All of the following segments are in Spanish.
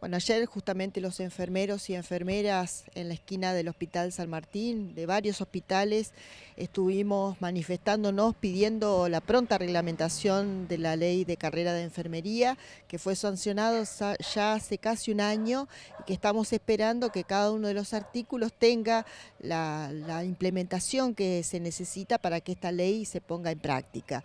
Bueno, ayer justamente los enfermeros y enfermeras en la esquina del Hospital San Martín, de varios hospitales, estuvimos manifestándonos pidiendo la pronta reglamentación de la ley de carrera de enfermería, que fue sancionado ya hace casi un año y que estamos esperando que cada uno de los artículos tenga la, la implementación que se necesita para que esta ley se ponga en práctica.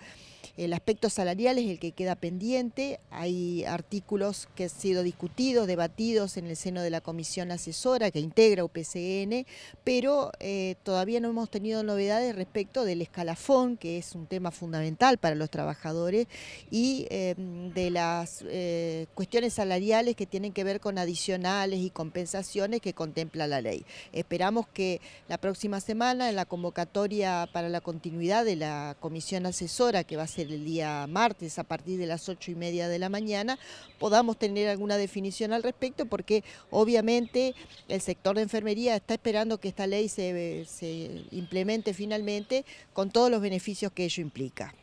El aspecto salarial es el que queda pendiente, hay artículos que han sido discutidos debatidos en el seno de la comisión asesora que integra UPCN, pero eh, todavía no hemos tenido novedades respecto del escalafón, que es un tema fundamental para los trabajadores, y em, de las eh, cuestiones salariales que tienen que ver con adicionales y compensaciones que contempla la ley. Esperamos que la próxima semana, en la convocatoria para la continuidad de la comisión asesora, que va a ser el día martes a partir de las ocho y media de la mañana, podamos tener alguna definición al respecto porque obviamente el sector de enfermería está esperando que esta ley se, eh, se implemente finalmente con todos los beneficios que ello implica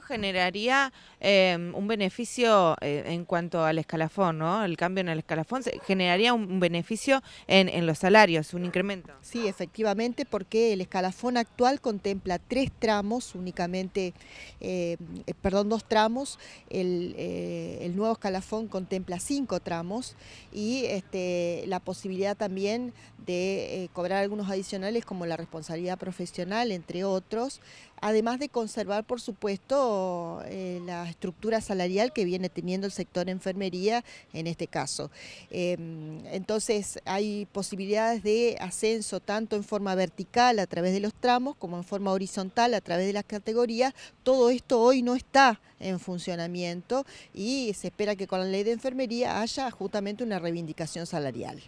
generaría em, un beneficio eh, en cuanto al escalafón, ¿no? El cambio en el escalafón generaría un beneficio en, los salarios, un incremento. Sí, efectivamente, porque el escalafón actual contempla tres tramos únicamente, em, eh, perdón, dos tramos, eh, el, nuevo escalafón contempla cinco tramos y este, la posibilidad también de cobrar algunos adicionales como la responsabilidad profesional, entre otros, además de conservar, por supuesto, eh, la estructura salarial que viene teniendo el sector enfermería en este caso. Em, entonces hay posibilidades de ascenso tanto en forma vertical a través de los tramos como en forma horizontal a través de las categorías. Todo esto hoy no está en funcionamiento y se espera que con la ley de enfermería haya justamente una reivindicación salarial.